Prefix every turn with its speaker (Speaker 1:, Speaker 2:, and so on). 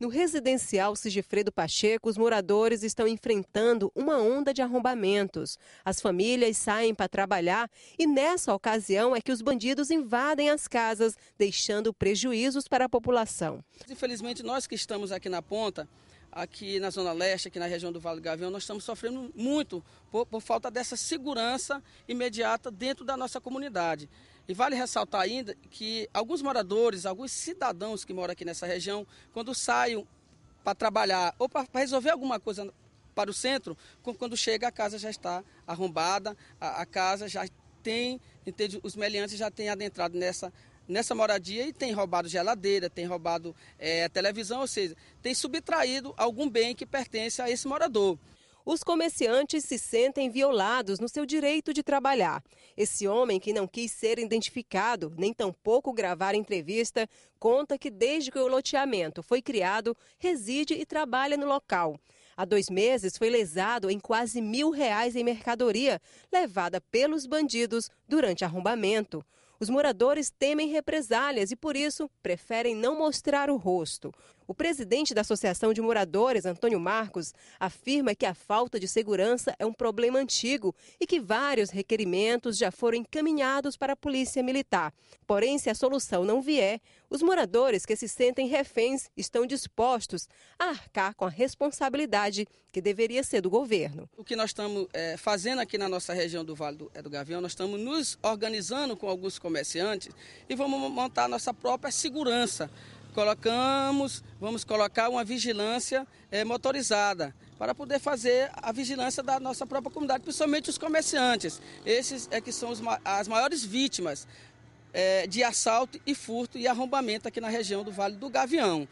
Speaker 1: No residencial Sigifredo Pacheco, os moradores estão enfrentando uma onda de arrombamentos. As famílias saem para trabalhar e nessa ocasião é que os bandidos invadem as casas, deixando prejuízos para a população.
Speaker 2: Infelizmente, nós que estamos aqui na ponta, aqui na Zona Leste, aqui na região do Vale do Gavião, nós estamos sofrendo muito por, por falta dessa segurança imediata dentro da nossa comunidade. E vale ressaltar ainda que alguns moradores, alguns cidadãos que moram aqui nessa região, quando saem para trabalhar ou para resolver alguma coisa para o centro, quando chega a casa já está arrombada, a, a casa já tem, entende, os meliantes já têm adentrado nessa nessa moradia e tem roubado geladeira, tem roubado é, televisão,
Speaker 1: ou seja, tem subtraído algum bem que pertence a esse morador. Os comerciantes se sentem violados no seu direito de trabalhar. Esse homem, que não quis ser identificado, nem tampouco gravar entrevista, conta que desde que o loteamento foi criado, reside e trabalha no local. Há dois meses foi lesado em quase mil reais em mercadoria levada pelos bandidos durante arrombamento. Os moradores temem represálias e, por isso, preferem não mostrar o rosto. O presidente da Associação de Moradores, Antônio Marcos, afirma que a falta de segurança é um problema antigo e que vários requerimentos já foram encaminhados para a Polícia Militar. Porém, se a solução não vier, os moradores que se sentem reféns estão dispostos a arcar com a responsabilidade que deveria ser do governo.
Speaker 2: O que nós estamos é, fazendo aqui na nossa região do Vale do, é do Gavião, nós estamos nos organizando com alguns comerciantes e vamos montar nossa própria segurança colocamos, vamos colocar uma vigilância é, motorizada para poder fazer a vigilância da nossa própria comunidade, principalmente os comerciantes. Esses é que são os, as maiores vítimas é, de assalto e furto e arrombamento aqui na região do Vale do Gavião.